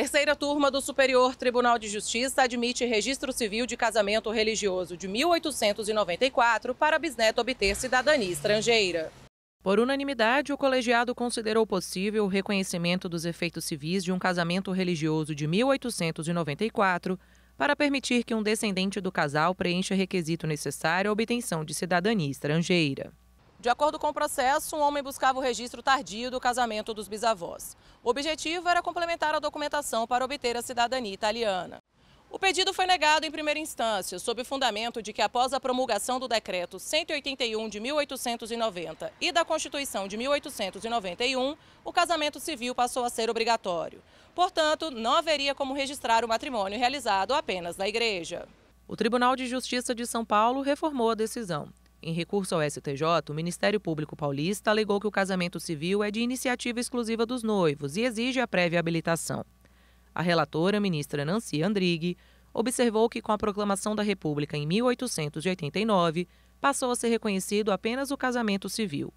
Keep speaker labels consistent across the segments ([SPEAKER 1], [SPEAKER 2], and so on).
[SPEAKER 1] Terceira turma do Superior Tribunal de Justiça admite registro civil de casamento religioso de 1894 para bisneto obter cidadania estrangeira. Por unanimidade, o colegiado considerou possível o reconhecimento dos efeitos civis de um casamento religioso de 1894 para permitir que um descendente do casal preencha requisito necessário à obtenção de cidadania estrangeira. De acordo com o processo, um homem buscava o registro tardio do casamento dos bisavós. O objetivo era complementar a documentação para obter a cidadania italiana. O pedido foi negado em primeira instância, sob o fundamento de que após a promulgação do decreto 181 de 1890 e da Constituição de 1891, o casamento civil passou a ser obrigatório. Portanto, não haveria como registrar o matrimônio realizado apenas na igreja. O Tribunal de Justiça de São Paulo reformou a decisão. Em recurso ao STJ, o Ministério Público Paulista alegou que o casamento civil é de iniciativa exclusiva dos noivos e exige a prévia habilitação. A relatora, ministra Nancy Andrighi, observou que com a proclamação da República em 1889, passou a ser reconhecido apenas o casamento civil.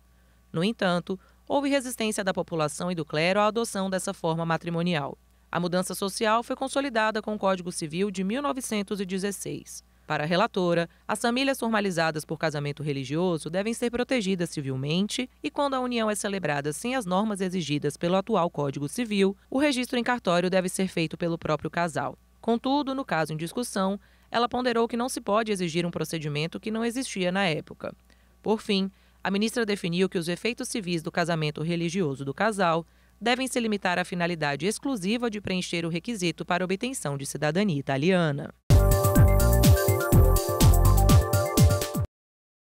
[SPEAKER 1] No entanto, houve resistência da população e do clero à adoção dessa forma matrimonial. A mudança social foi consolidada com o Código Civil de 1916. Para a relatora, as famílias formalizadas por casamento religioso devem ser protegidas civilmente e, quando a união é celebrada sem as normas exigidas pelo atual Código Civil, o registro em cartório deve ser feito pelo próprio casal. Contudo, no caso em discussão, ela ponderou que não se pode exigir um procedimento que não existia na época. Por fim, a ministra definiu que os efeitos civis do casamento religioso do casal devem se limitar à finalidade exclusiva de preencher o requisito para obtenção de cidadania italiana.